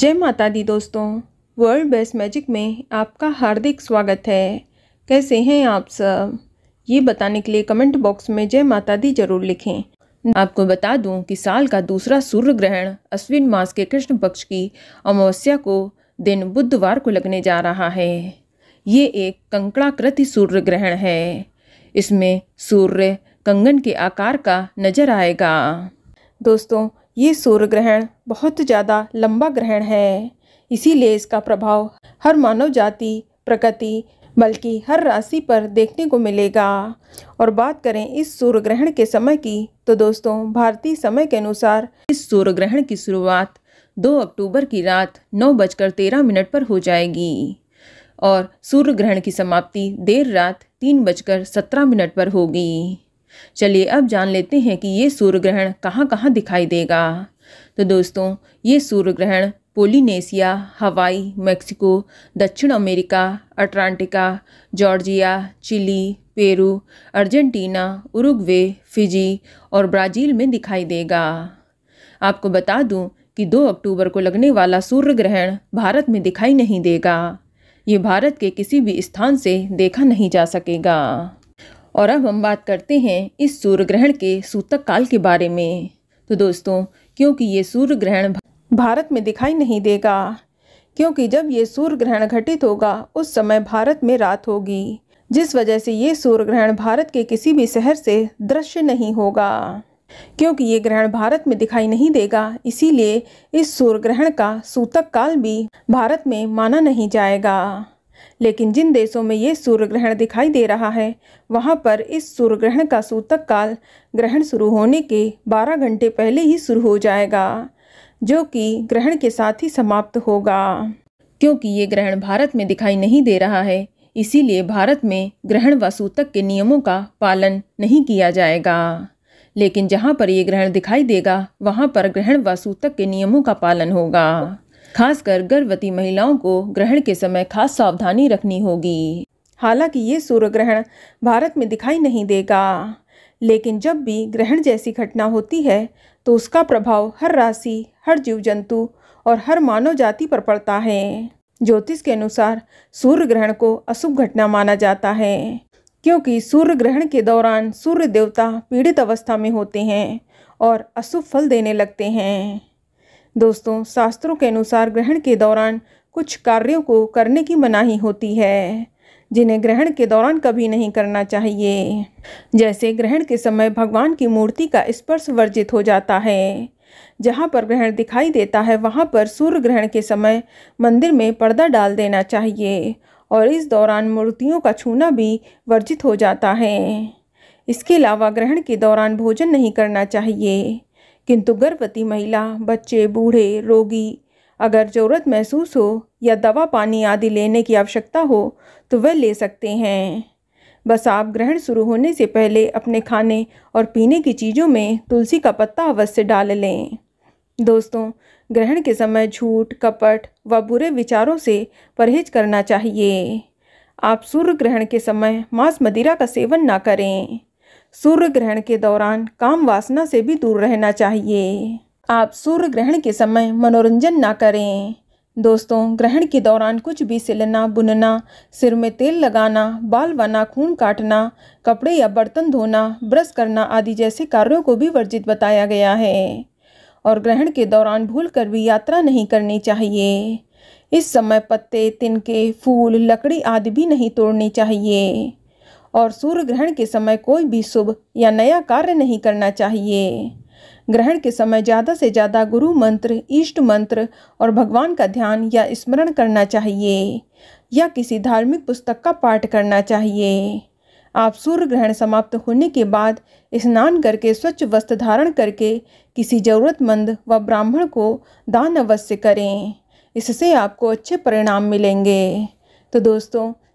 जय माता दी दोस्तों वर्ल्ड बेस्ट मैजिक में आपका हार्दिक स्वागत है कैसे हैं आप सब ये बताने के लिए कमेंट बॉक्स में जय माता दी जरूर लिखें आपको बता दूं कि साल का दूसरा सूर्य ग्रहण अश्विन मास के कृष्ण पक्ष की अमावस्या को दिन बुधवार को लगने जा रहा है ये एक कंकड़ाकृति सूर्य ग्रहण है इसमें सूर्य कंगन के आकार का नजर आएगा दोस्तों ये सूर्य ग्रहण बहुत ज़्यादा लंबा ग्रहण है इसीलिए इसका प्रभाव हर मानव जाति प्रकृति बल्कि हर राशि पर देखने को मिलेगा और बात करें इस सूर्य ग्रहण के समय की तो दोस्तों भारतीय समय के अनुसार इस सूर्य ग्रहण की शुरुआत 2 अक्टूबर की रात नौ बजकर तेरह मिनट पर हो जाएगी और सूर्य ग्रहण की समाप्ति देर रात तीन बजकर सत्रह मिनट पर होगी चलिए अब जान लेते हैं कि ये सूर्य ग्रहण कहाँ कहाँ दिखाई देगा तो दोस्तों ये सूर्य ग्रहण पोलिनेशिया हवाई मेक्सिको दक्षिण America Atlantica Georgia Chile Peru Argentina Uruguay Fiji और ब्राज़ील में दिखाई देगा आपको बता दूं कि 2 अक्टूबर को लगने वाला सूर्य ग्रहण भारत में दिखाई नहीं देगा ये भारत के किसी भी स्थान से देखा नहीं जा सकेगा और अब हम बात करते हैं इस सूर्य ग्रहण के सूतक काल के बारे में तो दोस्तों क्योंकि ये सूर्य ग्रहण भारत में दिखाई नहीं देगा क्योंकि जब ये सूर्य ग्रहण घटित होगा उस समय भारत में रात होगी जिस वजह से ये सूर्य ग्रहण भारत के किसी भी शहर से दृश्य नहीं होगा क्योंकि ये ग्रहण भारत में दिखाई नहीं देगा इसीलिए इस सूर्य ग्रहण का सूतक काल भी भारत में माना नहीं जाएगा लेकिन जिन देशों में ये सूर्य ग्रहण दिखाई दे रहा है वहाँ पर इस सूर्य ग्रहण का सूतक काल ग्रहण शुरू होने के 12 घंटे पहले ही शुरू हो जाएगा जो कि ग्रहण के साथ ही समाप्त होगा क्योंकि ये ग्रहण भारत में दिखाई नहीं दे रहा है इसीलिए भारत में ग्रहण व सूतक के नियमों का पालन नहीं किया जाएगा लेकिन जहाँ पर ये ग्रहण दिखाई देगा वहाँ पर ग्रहण व सूतक के नियमों का पालन होगा खासकर गर्भवती महिलाओं को ग्रहण के समय खास सावधानी रखनी होगी हालांकि ये सूर्य ग्रहण भारत में दिखाई नहीं देगा लेकिन जब भी ग्रहण जैसी घटना होती है तो उसका प्रभाव हर राशि हर जीव जंतु और हर मानव जाति पर पड़ता है ज्योतिष के अनुसार सूर्य ग्रहण को अशुभ घटना माना जाता है क्योंकि सूर्य ग्रहण के दौरान सूर्य देवता पीड़ित अवस्था में होते हैं और अशुभ फल देने लगते हैं दोस्तों शास्त्रों के अनुसार ग्रहण के दौरान कुछ कार्यों को करने की मनाही होती है जिन्हें ग्रहण के दौरान कभी नहीं करना चाहिए जैसे ग्रहण के समय भगवान की मूर्ति का स्पर्श वर्जित हो जाता है जहाँ पर ग्रहण दिखाई देता है वहाँ पर सूर्य ग्रहण के समय मंदिर में पर्दा डाल देना चाहिए और इस दौरान मूर्तियों का छूना भी वर्जित हो जाता है इसके अलावा ग्रहण के दौरान भोजन नहीं करना चाहिए किंतु गर्भवती महिला बच्चे बूढ़े रोगी अगर ज़रूरत महसूस हो या दवा पानी आदि लेने की आवश्यकता हो तो वह ले सकते हैं बस आप ग्रहण शुरू होने से पहले अपने खाने और पीने की चीज़ों में तुलसी का पत्ता अवश्य डाल लें दोस्तों ग्रहण के समय झूठ कपट व बुरे विचारों से परहेज करना चाहिए आप सूर्य ग्रहण के समय मांस मदिरा का सेवन ना करें सूर्य ग्रहण के दौरान काम वासना से भी दूर रहना चाहिए आप सूर्य ग्रहण के समय मनोरंजन ना करें दोस्तों ग्रहण के दौरान कुछ भी सिलना बुनना सिर में तेल लगाना बाल बना खून काटना कपड़े या बर्तन धोना ब्रश करना आदि जैसे कार्यों को भी वर्जित बताया गया है और ग्रहण के दौरान भूल कर भी यात्रा नहीं करनी चाहिए इस समय पत्ते तिनके फूल लकड़ी आदि भी नहीं तोड़नी चाहिए और सूर्य ग्रहण के समय कोई भी शुभ या नया कार्य नहीं करना चाहिए ग्रहण के समय ज़्यादा से ज़्यादा गुरु मंत्र इष्ट मंत्र और भगवान का ध्यान या स्मरण करना चाहिए या किसी धार्मिक पुस्तक का पाठ करना चाहिए आप सूर्य ग्रहण समाप्त होने के बाद स्नान करके स्वच्छ वस्त्र धारण करके किसी ज़रूरतमंद व ब्राह्मण को दान अवश्य करें इससे आपको अच्छे परिणाम मिलेंगे तो दोस्तों